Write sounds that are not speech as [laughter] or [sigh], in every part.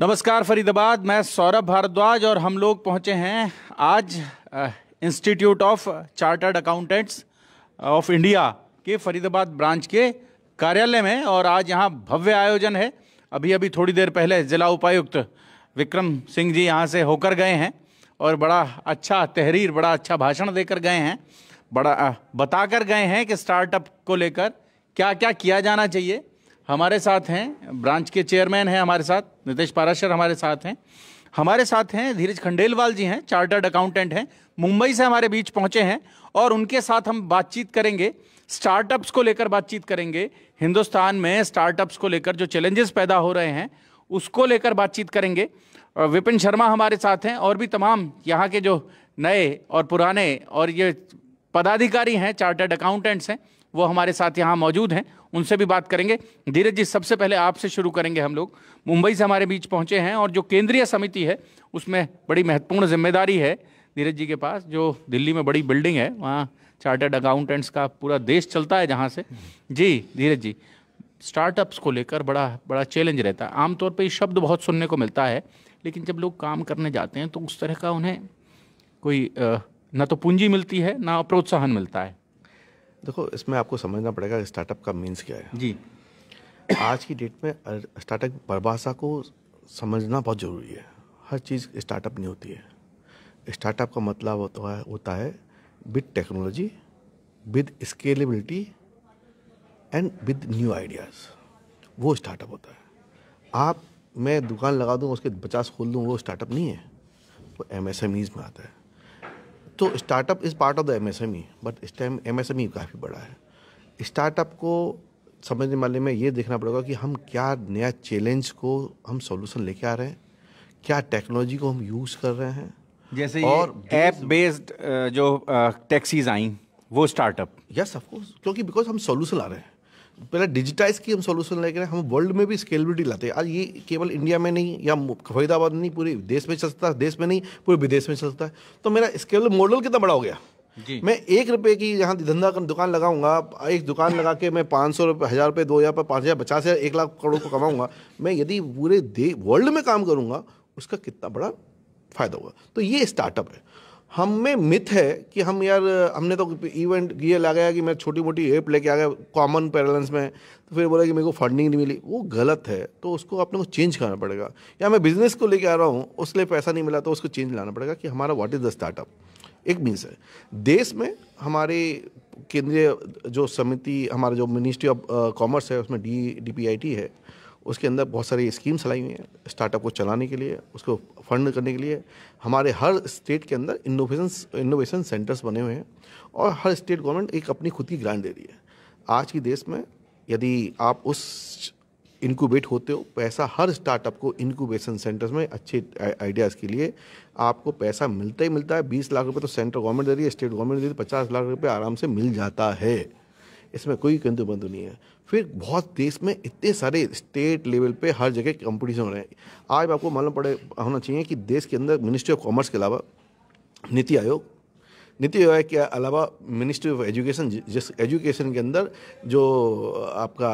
नमस्कार फरीदाबाद मैं सौरभ भारद्वाज और हम लोग पहुंचे हैं आज Institute of Chartered Accountants of India के फरीदाबाद ब्रांच के कार्यालय में और आज यहाँ भव्य आयोजन है अभी अभी थोड़ी देर पहले ज़िला उपायुक्त विक्रम सिंह जी यहाँ से होकर गए हैं और बड़ा अच्छा तहरीर बड़ा अच्छा भाषण देकर गए हैं बड़ा बता कर गए हैं कि स्टार्टअप को लेकर क्या क्या किया जाना चाहिए हमारे साथ हैं ब्रांच के चेयरमैन हैं हमारे साथ नितेश पाराशर हमारे साथ हैं हमारे साथ हैं धीरज खंडेलवाल जी हैं चार्टर्ड अकाउंटेंट हैं मुंबई से हमारे बीच पहुंचे हैं और उनके साथ हम बातचीत करेंगे स्टार्टअप्स को लेकर बातचीत करेंगे हिंदुस्तान में स्टार्टअप्स को लेकर जो चैलेंजेस पैदा हो रहे हैं उसको लेकर बातचीत करेंगे विपिन शर्मा हमारे साथ हैं और भी तमाम यहाँ के जो नए और पुराने और ये पदाधिकारी हैं चार्टर्ड अकाउंटेंट्स हैं वो हमारे साथ यहाँ मौजूद हैं उनसे भी बात करेंगे धीरज जी सबसे पहले आपसे शुरू करेंगे हम लोग मुंबई से हमारे बीच पहुँचे हैं और जो केंद्रीय समिति है उसमें बड़ी महत्वपूर्ण जिम्मेदारी है धीरज जी के पास जो दिल्ली में बड़ी बिल्डिंग है वहाँ चार्टर्ड अकाउंटेंट्स का पूरा देश चलता है जहाँ से जी धीरज जी स्टार्टअप्स को लेकर बड़ा बड़ा चैलेंज रहता है आमतौर पर ये शब्द बहुत सुनने को मिलता है लेकिन जब लोग काम करने जाते हैं तो उस तरह का उन्हें कोई ना तो पूंजी मिलती है ना प्रोत्साहन मिलता है देखो इसमें आपको समझना पड़ेगा स्टार्टअप का मीन्स क्या है जी आज की डेट में स्टार्टअप परिभाषा को समझना बहुत ज़रूरी है हर चीज़ स्टार्टअप नहीं होती है स्टार्टअप का मतलब होता है होता है with technology with scalability and with new ideas वो स्टार्टअप होता है आप मैं दुकान लगा दूँ उसके पचास खोल दूँ वो स्टार्टअप नहीं है वो एम e में आता है तो startup is part of the M M S E but इस time M M S E काफ़ी बड़ा है स्टार्टअप को समझने वाले में ये देखना पड़ेगा कि हम क्या नया चैलेंज को हम सॉल्यूशन लेके आ रहे हैं क्या टेक्नोलॉजी को हम यूज़ कर रहे हैं जैसे और ऐप बेस्ड जो टैक्सीज आई वो स्टार्टअप यस ऑफ कोर्स क्योंकि बिकॉज हम सॉल्यूशन ला रहे हैं पहले डिजिटाइज की हम सोल्यूशन लेकर हम वर्ल्ड में भी स्केलेबिलिटी लाते हैं आज ये केवल इंडिया में नहीं या फरीदाबाद नहीं पूरे देश में चल सकता है देश में नहीं पूरे विदेश में चल सकता है तो मेरा स्केल मॉडल कितना बड़ा हो गया मैं एक रुपए की यहाँ धंधा दुकान लगाऊंगा एक दुकान लगा के मैं पाँच सौ रुपये हज़ार रुपये दो हज़ार रुपये पाँच हज़ार पचास हज़ार एक लाख करोड़ को कमाऊंगा मैं यदि पूरे वर्ल्ड में काम करूँगा उसका कितना बड़ा फ़ायदा होगा तो ये स्टार्टअप है हम में मिथ है कि हम यार हमने तो इवेंट ये लगाया कि मैं छोटी मोटी ऐप लेके आ गया कॉमन पैरलेंस में तो फिर बोला कि मेरे को फंडिंग नहीं मिली वो गलत है तो उसको अपने को चेंज करना पड़ेगा या मैं बिज़नेस को लेके आ रहा हूँ उसके लिए पैसा नहीं मिला तो उसको चेंज लाना पड़ेगा कि हमारा व्हाट इज़ द स्टार्टअप एक मीन्स है देश में हमारे केंद्रीय जो समिति हमारा जो मिनिस्ट्री ऑफ कॉमर्स है उसमें डी डी है उसके अंदर बहुत सारी स्कीम्स लाई हुई हैं स्टार्टअप को चलाने के लिए उसको फंड करने के लिए हमारे हर स्टेट के अंदर इनोवेशन इनोवेशन सेंटर्स बने हुए हैं और हर स्टेट गवर्नमेंट एक अपनी खुद की ग्रांट दे रही है आज की देश में यदि आप उस इनक्यूबेट होते हो पैसा हर स्टार्टअप को इनक्यूबेशन सेंटर्स में अच्छे आइडियाज़ के लिए आपको पैसा मिलता ही मिलता है बीस लाख रुपये तो सेंट्रल गवर्नमेंट दे रही है स्टेट गवर्नमेंट दे रही है पचास लाख रुपये आराम से मिल जाता है इसमें कोई किंतु बंधु नहीं है फिर बहुत देश में इतने सारे स्टेट लेवल पे हर जगह कंपटीशन हो रहे हैं आज आपको मालूम पड़े होना चाहिए कि देश के अंदर मिनिस्ट्री ऑफ कॉमर्स के अलावा नीति आयोग नीति आयोग के अलावा मिनिस्ट्री ऑफ एजुकेशन जिस एजुकेशन के अंदर जो आपका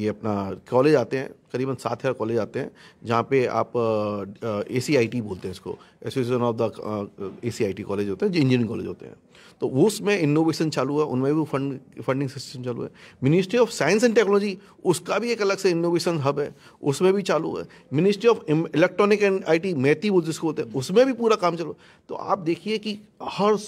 ये अपना कॉलेज आते हैं करीबन सात हज़ार कॉलेज आते हैं जहाँ पे आप ए सी आई टी बोलते हैं इसको association of the A C I T college होते हैं जो इंजीनियरिंग कॉलेज होते हैं तो उसमें इनोवेशन चालू है उनमें भी फंड फंडिंग सिस्टम चालू है ministry of science and technology उसका भी एक अलग से इनोवेशन हब है उसमें भी चालू है ministry of electronic and I T मैथी वो जिसको होते हैं उसमें भी पूरा काम चालू तो आप देखिए कि हर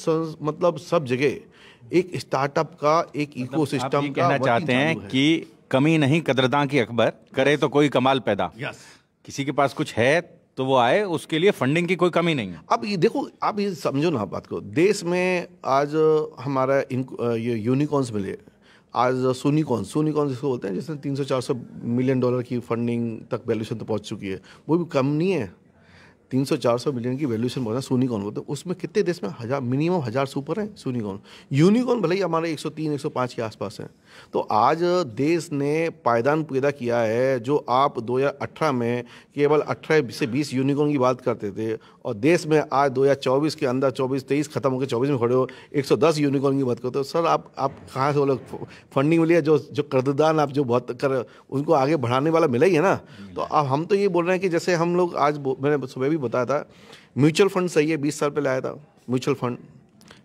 मतलब सब जगह एक स्टार्टअप का एक इकोसिस्टम मतलब कहना चाहते हैं है। कि कमी नहीं कदरदा की अकबर करे तो कोई कमाल पैदा यस किसी के पास कुछ है तो वो आए उसके लिए फंडिंग की कोई कमी नहीं है अब ये देखो आप ये समझो ना बात को देश में आज हमारा ये यूनिकॉर्न्स मिले आज सोनीकॉन सोनीकॉन जिसको बोलते हैं जिसने 300-400 मिलियन डॉलर की फंडिंग तक वैल्यूशन तो पहुंच चुकी है वो भी कम नहीं है तीन सौ चार सौ मिलियन की वैल्यूशन बहुत है सोनीकॉन बोलते तो हैं उसमें कितने देश में हजार मिनिमम हजार से ऊपर है सोनीकॉन यूनिकॉन भले ही हमारे एक सौ तीन एक सौ पाँच के आसपास है तो आज देश ने पायदान पैदा किया है जो आप दो हज़ार अठारह में केवल अठारह से बीस यूनिकॉन की बात करते थे और देश में आज दो हजार चौबीस के अंदर चौबीस तेईस खत्म होकर चौबीस में खड़े हो एक सौ दस यूनिकॉर्न की बात करते हो सर आप आप कहाँ से वो लोग फंडिंग मिली है जो जो कर्जदान आप जो बहुत कर उनको आगे बढ़ाने वाला मिला ही है ना तो अब हम तो ये बोल रहे हैं कि जैसे हम लोग आज मैंने सुबह भी बताया था म्यूचुअल फंड सही है बीस साल पहले आया था म्यूचुअल फंड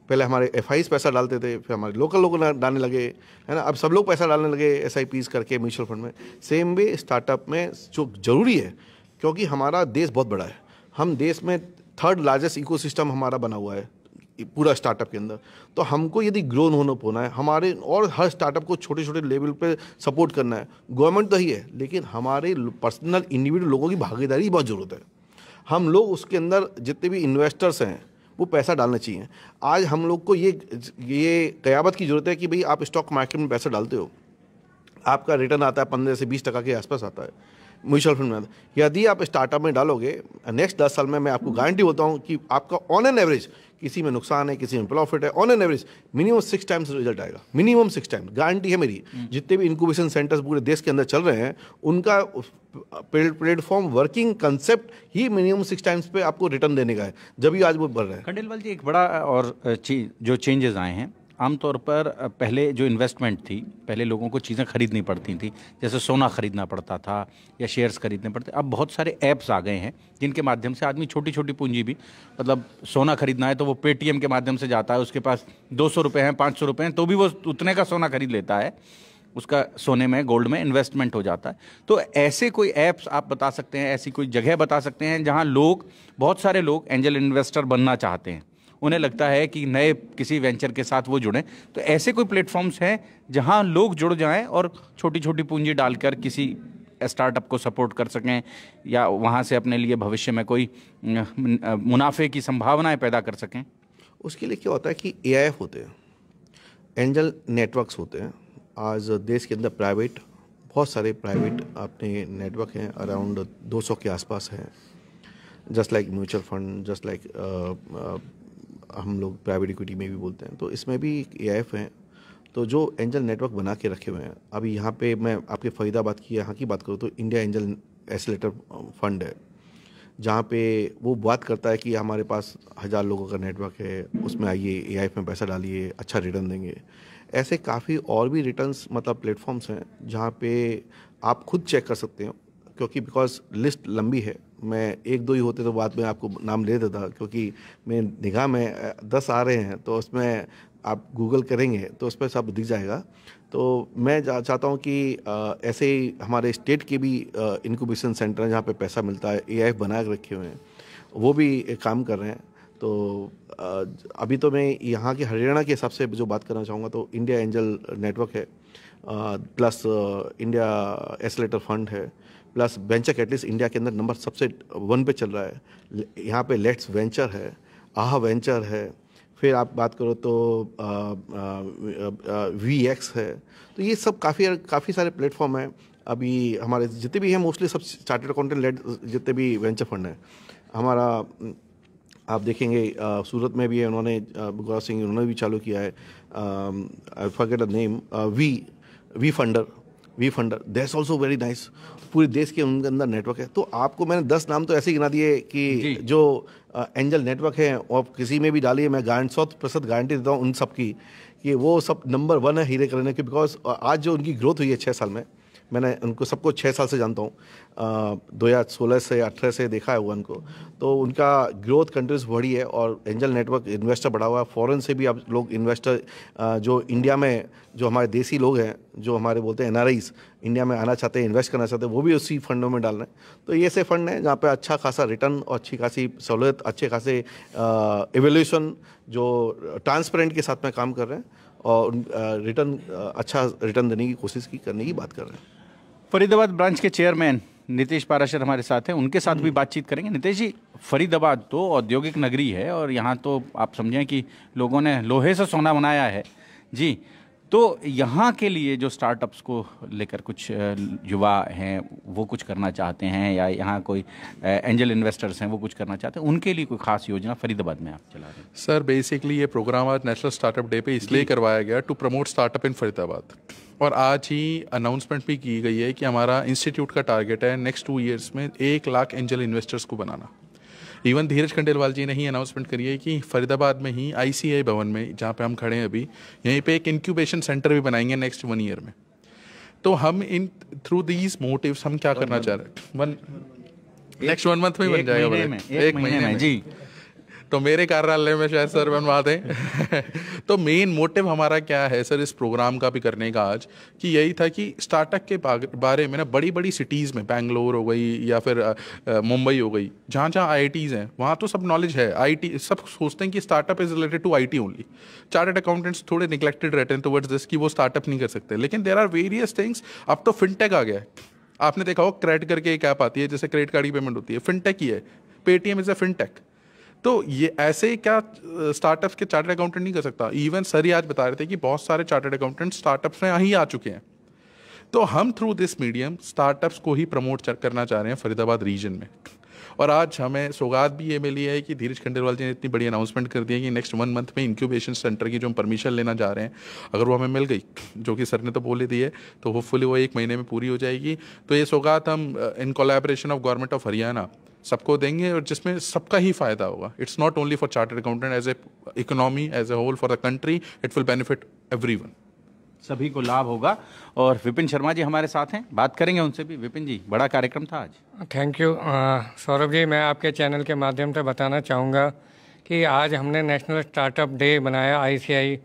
पहले हमारे एफ पैसा डालते थे फिर हमारे लोकल लोग डालने लगे है ना अब सब लोग पैसा डालने लगे एस करके म्यूचुअल फंड में सेम वे स्टार्टअप में जो जरूरी है क्योंकि हमारा देश बहुत बड़ा है हम देश में थर्ड लार्जेस्ट इकोसिस्टम हमारा बना हुआ है पूरा स्टार्टअप के अंदर तो हमको यदि ग्रोन होना पोना है हमारे और हर स्टार्टअप को छोटे छोटे लेवल पे सपोर्ट करना है गवर्नमेंट तो ही है लेकिन हमारे पर्सनल इंडिविजुअल लोगों की भागीदारी बहुत ज़रूरत है हम लोग उसके अंदर जितने भी इन्वेस्टर्स हैं वो पैसा डालना चाहिए आज हम लोग को ये ये कयाबत की ज़रूरत है कि भाई आप स्टॉक मार्केट में पैसा डालते हो आपका रिटर्न आता है पंद्रह से बीस टका के आसपास आता है म्यूचुअल फंड में यदि आप स्टार्टअप में डालोगे नेक्स्ट दस साल में मैं आपको गारंटी होता हूँ कि आपका ऑन एन एवरेज किसी में नुकसान है किसी में प्रॉफिट है on an average minimum six times result आएगा मिनिमम सिक्स टाइम गारंटी है मेरी हम्म। जितने भी इंक्यूबेशन सेंटर्स पूरे देश के अंदर चल रहे हैं उनका प्लेटफॉर्म वर्किंग कंसेप्ट ही मिनिमम सिक्स टाइम्स पे आपको रिटर्न देने का है जब भी आज वो बढ़ रहे हैं खंडेलवाल जी एक बड़ा और चीज जो चेंजेस आए हैं आमतौर पर पहले जो इन्वेस्टमेंट थी पहले लोगों को चीज़ें खरीदनी पड़ती थी जैसे सोना खरीदना पड़ता था या शेयर्स खरीदने पड़ते अब बहुत सारे ऐप्स आ गए हैं जिनके माध्यम से आदमी छोटी छोटी पूंजी भी मतलब सोना खरीदना है तो वो पेटीएम के माध्यम से जाता है उसके पास दो सौ रुपये हैं पाँच सौ रुपये हैं तो भी वो उतने का सोना खरीद लेता है उसका सोने में गोल्ड में इन्वेस्टमेंट हो जाता है तो ऐसे कोई ऐप्स आप बता सकते हैं ऐसी कोई जगह बता सकते हैं जहां लोग बहुत सारे लोग एंजल इन्वेस्टर बनना चाहते हैं उन्हें लगता है कि नए किसी वेंचर के साथ वो जुड़ें तो ऐसे कोई प्लेटफॉर्म्स हैं जहाँ लोग जुड़ जाएँ और छोटी छोटी पूंजी डालकर किसी स्टार्टअप को सपोर्ट कर सकें या वहाँ से अपने लिए भविष्य में कोई मुनाफे की संभावनाएं पैदा कर सकें उसके लिए क्या होता है कि ए होते हैं एंजल नेटवर्क्स होते हैं आज देश के अंदर प्राइवेट बहुत सारे प्राइवेट अपने नेटवर्क हैं अराउंड 200 के आसपास हैं just like mutual fund just like हम लोग प्राइवेट इक्विटी में भी बोलते हैं तो इसमें भी ए आई है तो जो एंजल नेटवर्क बना के रखे हुए हैं अभी यहाँ पे मैं आपके फरीदाबाद की यहाँ की बात करूँ तो इंडिया एंजल एसलेटर फंड है जहाँ पे वो बात करता है कि हमारे पास हज़ार लोगों का नेटवर्क है उसमें आइए ए आई में पैसा डालिए अच्छा रिटर्न देंगे ऐसे काफ़ी और भी रिटर्न्स मतलब प्लेटफॉर्म्स हैं जहाँ पे आप खुद चेक कर सकते हो क्योंकि बिकॉज लिस्ट लंबी है मैं एक दो ही होते तो बाद में आपको नाम ले देता क्योंकि मैं निगाह में दस आ रहे हैं तो उसमें आप गूगल करेंगे तो उस पर सब दिख जाएगा तो मैं चाहता हूँ कि आ, ऐसे ही हमारे स्टेट के भी इनक्यूबेशन सेंटर जहाँ पे पैसा मिलता है ए बना के रखे हुए हैं वो भी काम कर रहे हैं तो आ, अभी तो मैं यहाँ के हरियाणा के हिसाब से जो बात करना चाहूँगा तो इंडिया एंजल नेटवर्क है आ, प्लस इंडिया एसलेटर फंड है प्लस वेंचर कैटलिस्ट इंडिया के अंदर नंबर सबसे वन पे चल रहा है यहाँ पे लेट्स वेंचर है आह वेंचर है फिर आप बात करो तो वी एक्स है तो ये सब काफ़ी काफ़ी सारे प्लेटफॉर्म हैं अभी हमारे जितने भी हैं मोस्टली सब चार्टेड अकाउंटेंट लेड जितने भी वेंचर फंड हैं हमारा आप देखेंगे आ, सूरत में भी है उन्होंने गौरव सिंह उन्होंने भी चालू किया है I forget a name we WeFunder WeFunder that's also very nice पूरे देश के उनके अंदर नेटवर्क है तो आपको मैंने दस नाम तो ऐसे ही गिना दिए कि जो एंजल नेटवर्क है और किसी में भी डालिए मैं गारंट सौ प्रतिशत गारंटी देता हूँ उन सब की कि वो सब नंबर वन है हीरे करने की बिकॉज आज जो उनकी ग्रोथ हुई है छः साल में मैंने उनको सबको छः साल से जानता हूँ दो हज़ार सोलह से अठारह से देखा है हुआ उनको तो उनका ग्रोथ कंट्रीज बढ़ी है और एंजल नेटवर्क इन्वेस्टर बढ़ा हुआ है फॉरेन से भी अब लोग इन्वेस्टर जो इंडिया में जो हमारे देसी लोग हैं जो हमारे बोलते हैं एन इंडिया में आना चाहते हैं इन्वेस्ट करना चाहते हैं वो भी उसी फंडों में डाल रहे हैं तो ये ऐसे फंड हैं जहाँ पर अच्छा खासा रिटर्न और अच्छी खासी सहूलियत अच्छे खासे एवेल्यूशन जो ट्रांसपेरेंट के साथ में काम कर रहे हैं और रिटर्न अच्छा रिटर्न देने की कोशिश की करने की बात कर रहे हैं फरीदाबाद ब्रांच के चेयरमैन नितेश पाराशर हमारे साथ हैं उनके साथ भी बातचीत करेंगे नीतीश जी फरीदाबाद तो औद्योगिक नगरी है और यहाँ तो आप समझें कि लोगों ने लोहे से सोना बनाया है जी तो यहाँ के लिए जो स्टार्टअप्स को लेकर कुछ युवा हैं वो कुछ करना चाहते हैं या यहाँ कोई एंजल इन्वेस्टर्स हैं वो कुछ करना चाहते हैं उनके लिए कोई खास योजना फरीदाबाद में आप चला रहे हैं सर बेसिकली ये प्रोग्राम आज नेशनल स्टार्टअप डे पे इसलिए करवाया गया to promote startup in Faridabad और आज ही अनाउंसमेंट भी की गई है कि हमारा इंस्टीट्यूट का टारगेट है नेक्स्ट टू ईयर्स में एक लाख एंजल इन्वेस्टर्स को बनाना इवन धीरज खंडेलवाल जी ने ही अनाउंसमेंट करी है कि फरीदाबाद में ही आईसीआई भवन में जहाँ पे हम खड़े हैं अभी यहीं पे एक इंक्यूबेशन सेंटर भी बनाएंगे नेक्स्ट वन ईयर में तो हम इन थ्रू दीज मोटिव हम क्या करना चाह रहे हैं वन नेक्स्ट वन मंथ में बन जाएगा एक महीने में जी तो मेरे कार्यालय में शायद सर बनवा दें [laughs] तो मेन मोटिव हमारा क्या है सर इस प्रोग्राम का भी करने का आज कि यही था कि स्टार्टअप के बारे में ना बड़ी बड़ी सिटीज़ में बैंगलोर हो गई या फिर मुंबई हो गई जहाँ जहाँ आई हैं वहाँ तो सब नॉलेज है आई सब सोचते हैं कि startup is related to I only chartered accountants थोड़े निगलेक्टेड रहते हैं टुवर्ड्स दिस कि वो स्टार्टअप नहीं कर सकते लेकिन देर आर वेरियस थिंग्स अब तो फिनटेक आ गया है आपने देखा हो क्रेडिट करके एक ऐप आती है जैसे क्रेडिट कार्ड की पेमेंट होती है फिनटेक ही है पेटीएम इज़ अ फिनटेक तो ये ऐसे ही क्या स्टार्टअप्स के चार्टर्ड अकाउंटेंट नहीं कर सकता इवन सर ही आज बता रहे थे कि बहुत सारे चार्टर्ड अकाउंटेंट स्टार्टअप्स में ही आ चुके हैं तो हम थ्रू दिस मीडियम स्टार्टअप्स को ही प्रमोट करना चाह रहे हैं फरीदाबाद रीजन में और आज हमें सौगात भी ये मिली है कि धीरज खंडेलवाल जी ने इतनी बड़ी अनाउंसमेंट कर दी है कि नेक्स्ट वन मंथ में इंक्यूबेशन सेंटर की जो हम परमिशन लेना जा रहे हैं अगर वो हमें मिल गई जो कि सर ने तो बोले दी है तो होपफुली वो एक महीने में पूरी हो जाएगी तो ये सौगात हम in collaboration of government of Haryana सबको देंगे और जिसमें सबका ही फायदा होगा it's not only for chart accountant as a economy as a whole for the country it will benefit every सभी को लाभ होगा और विपिन शर्मा जी हमारे साथ हैं बात करेंगे उनसे भी विपिन जी बड़ा कार्यक्रम था आज thank you uh, Saurabh ji मैं आपके चैनल के माध्यम से बताना चाहूँगा कि आज हमने नेशनल स्टार्टअप डे बनाया आईसीआई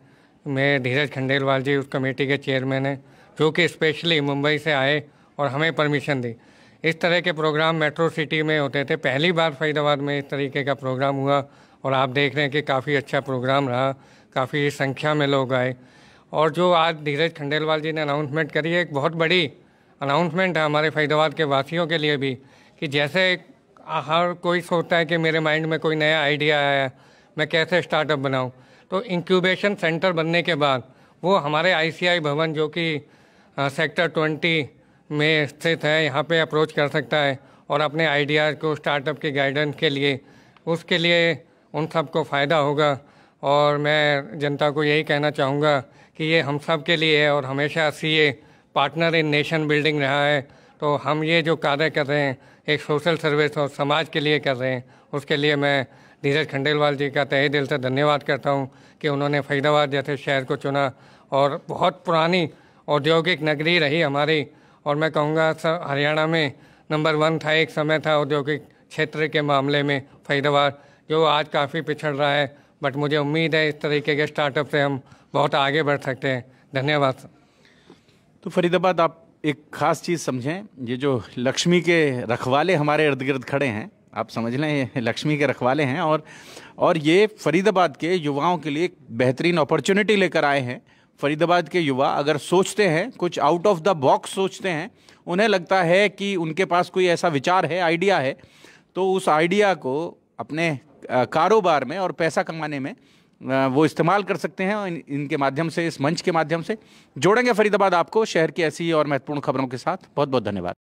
में धीरज खंडेलवाल जी उस कमेटी के चेयरमैन हैं जो कि स्पेशली मुंबई से आए और हमें परमिशन दी इस तरह के प्रोग्राम मेट्रो सिटी में होते थे पहली बार फरीदाबाद में इस तरीके का प्रोग्राम हुआ और आप देख रहे हैं कि काफ़ी अच्छा प्रोग्राम रहा काफ़ी संख्या में लोग आए और जो आज धीरज खंडेलवाल जी ने अनाउंसमेंट करी है एक बहुत बड़ी अनाउंसमेंट है हमारे फरीदाबाद के वासियों के लिए भी कि जैसे हर कोई सोचता है कि मेरे माइंड में कोई नया आइडिया आया मैं कैसे स्टार्टअप बनाऊं तो इंक्यूबेशन सेंटर बनने के बाद वो हमारे आईसीआई भवन जो कि सेक्टर ट्वेंटी में स्थित है यहाँ पे अप्रोच कर सकता है और अपने आइडियाज़ को स्टार्टअप के गाइडेंस के लिए उसके लिए उन सबको फ़ायदा होगा और मैं जनता को यही कहना चाहूँगा कि ये हम सब के लिए है और हमेशा C A partner in nation building रहा है तो हम ये जो कार्य कर रहे हैं एक सोशल सर्विस और समाज के लिए कर रहे हैं उसके लिए मैं धीरज खंडेलवाल जी का तहे दिल से धन्यवाद करता हूँ कि उन्होंने फरीदाबाद जैसे शहर को चुना और बहुत पुरानी औद्योगिक नगरी रही हमारी और मैं कहूँगा हरियाणा में नंबर वन था एक समय था औद्योगिक क्षेत्र के मामले में फरीदाबाद जो आज काफ़ी पिछड़ रहा है बट मुझे उम्मीद है इस तरीके के स्टार्टअप से हम बहुत आगे बढ़ सकते हैं धन्यवाद तो फरीदाबाद आप एक ख़ास चीज़ समझें ये जो लक्ष्मी के रखवाले हमारे इर्द गिर्द खड़े हैं आप समझ लें ये लक्ष्मी के रखवाले हैं और और ये फरीदाबाद के युवाओं के लिए एक बेहतरीन अपॉर्चुनिटी लेकर आए हैं फरीदाबाद के युवा अगर सोचते हैं कुछ आउट ऑफ द बॉक्स सोचते हैं उन्हें लगता है कि उनके पास कोई ऐसा विचार है आइडिया है तो उस आइडिया को अपने कारोबार में और पैसा कमाने में वो इस्तेमाल कर सकते हैं और इन, इनके माध्यम से इस मंच के माध्यम से जोड़ेंगे फरीदाबाद आपको शहर की ऐसी और महत्वपूर्ण खबरों के साथ बहुत बहुत धन्यवाद